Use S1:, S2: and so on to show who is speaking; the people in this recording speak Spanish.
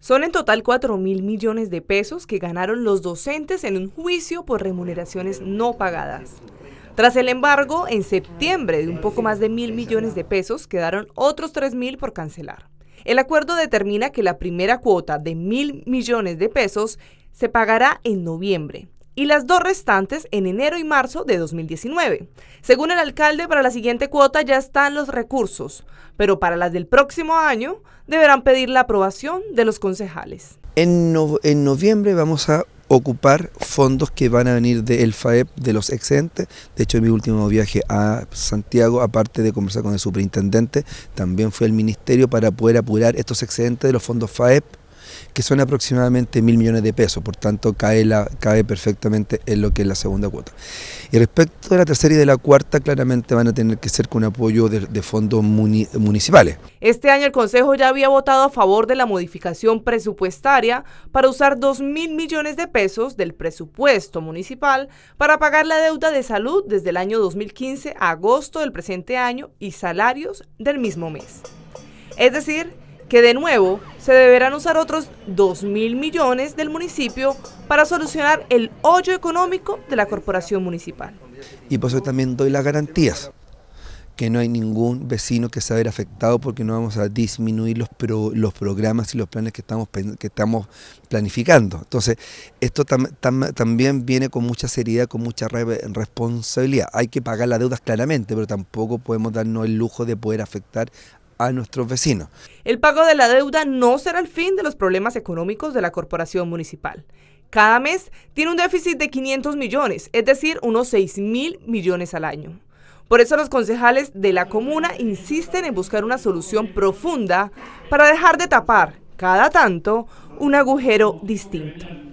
S1: Son en total 4 mil millones de pesos que ganaron los docentes en un juicio por remuneraciones no pagadas. Tras el embargo, en septiembre de un poco más de mil millones de pesos quedaron otros 3 mil por cancelar. El acuerdo determina que la primera cuota de mil millones de pesos se pagará en noviembre y las dos restantes en enero y marzo de 2019. Según el alcalde, para la siguiente cuota ya están los recursos, pero para las del próximo año deberán pedir la aprobación de los concejales.
S2: En, noviembre vamos a ocupar fondos que van a venir del FAEP, de los excedentes. De hecho, en mi último viaje a Santiago, aparte de conversar con el superintendente, también fue el ministerio para poder apurar estos excedentes de los fondos FAEP que son aproximadamente mil millones de pesos, por tanto cae, la, perfectamente en lo que es la segunda cuota. Y respecto de la tercera y de la cuarta, claramente van a tener que ser con apoyo de, fondos municipales.
S1: Este año el Consejo ya había votado a favor de la modificación presupuestaria para usar dos mil millones de pesos del presupuesto municipal para pagar la deuda de salud desde el año 2015 a agosto del presente año y salarios del mismo mes. Es decir, que de nuevo se deberán usar otros 2 mil millones del municipio para solucionar el hoyo económico de la corporación municipal.
S2: Y por eso también doy las garantías que no hay ningún vecino que se ver afectado porque no vamos a disminuir los, los programas y los planes que estamos, que estamos planificando. Entonces, esto también viene con mucha seriedad, con mucha responsabilidad. Hay que pagar las deudas claramente, pero tampoco podemos darnos el lujo de poder afectar a nuestros vecinos.
S1: El pago de la deuda no será el fin de los problemas económicos de la corporación municipal. Cada mes tiene un déficit de 500 millones, es decir, unos 6 mil millones al año. Por eso los concejales de la comuna insisten en buscar una solución profunda para dejar de tapar, cada tanto, un agujero distinto.